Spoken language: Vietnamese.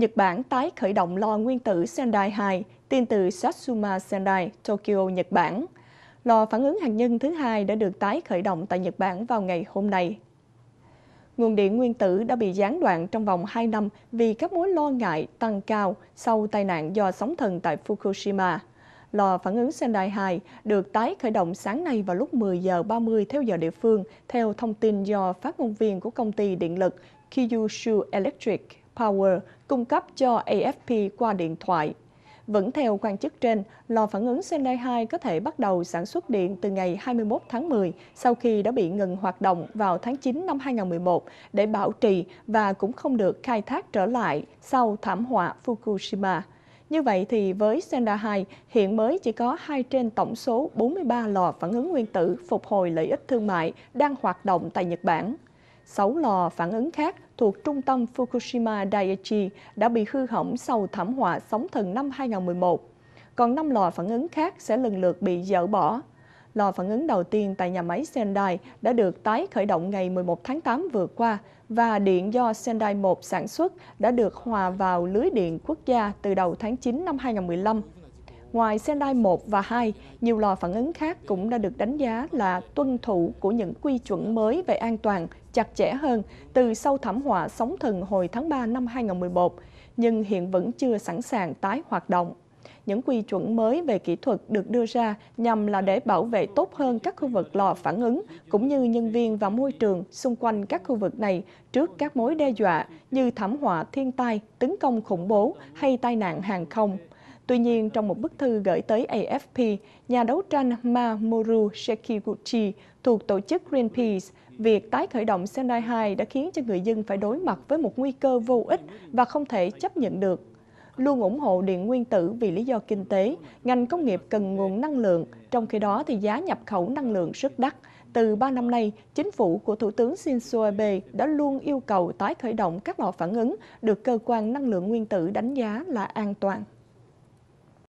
Nhật Bản tái khởi động lò nguyên tử Sendai 2, tin từ Satsuma Sendai, Tokyo, Nhật Bản. Lò phản ứng hạt nhân thứ hai đã được tái khởi động tại Nhật Bản vào ngày hôm nay. Nguồn điện nguyên tử đã bị gián đoạn trong vòng 2 năm vì các mối lo ngại tăng cao sau tai nạn do sóng thần tại Fukushima. Lò phản ứng Sendai 2 được tái khởi động sáng nay vào lúc 10 giờ 30 theo giờ địa phương, theo thông tin do phát ngôn viên của công ty điện lực Kyushu Electric Power cung cấp cho AFP qua điện thoại. Vẫn theo quan chức trên, lò phản ứng Sendai 2 có thể bắt đầu sản xuất điện từ ngày 21 tháng 10 sau khi đã bị ngừng hoạt động vào tháng 9 năm 2011 để bảo trì và cũng không được khai thác trở lại sau thảm họa Fukushima. Như vậy thì với Sendai 2, hiện mới chỉ có 2 trên tổng số 43 lò phản ứng nguyên tử phục hồi lợi ích thương mại đang hoạt động tại Nhật Bản. 6 lò phản ứng khác thuộc trung tâm Fukushima Daiichi đã bị hư hỏng sau thảm họa sóng thần năm 2011. Còn 5 lò phản ứng khác sẽ lần lượt bị dỡ bỏ. Lò phản ứng đầu tiên tại nhà máy Sendai đã được tái khởi động ngày 11 tháng 8 vừa qua và điện do Sendai 1 sản xuất đã được hòa vào lưới điện quốc gia từ đầu tháng 9 năm 2015. Ngoài xe Sendai 1 và 2, nhiều lò phản ứng khác cũng đã được đánh giá là tuân thủ của những quy chuẩn mới về an toàn chặt chẽ hơn từ sau thảm họa sóng thần hồi tháng 3 năm 2011, nhưng hiện vẫn chưa sẵn sàng tái hoạt động. Những quy chuẩn mới về kỹ thuật được đưa ra nhằm là để bảo vệ tốt hơn các khu vực lò phản ứng cũng như nhân viên và môi trường xung quanh các khu vực này trước các mối đe dọa như thảm họa thiên tai, tấn công khủng bố hay tai nạn hàng không. Tuy nhiên, trong một bức thư gửi tới AFP, nhà đấu tranh Mamoru Shekiguchi thuộc tổ chức Greenpeace, việc tái khởi động Sendai 2 đã khiến cho người dân phải đối mặt với một nguy cơ vô ích và không thể chấp nhận được. Luôn ủng hộ điện nguyên tử vì lý do kinh tế, ngành công nghiệp cần nguồn năng lượng, trong khi đó thì giá nhập khẩu năng lượng rất đắt. Từ 3 năm nay, chính phủ của Thủ tướng Shinzo Abe đã luôn yêu cầu tái khởi động các lò phản ứng được cơ quan năng lượng nguyên tử đánh giá là an toàn.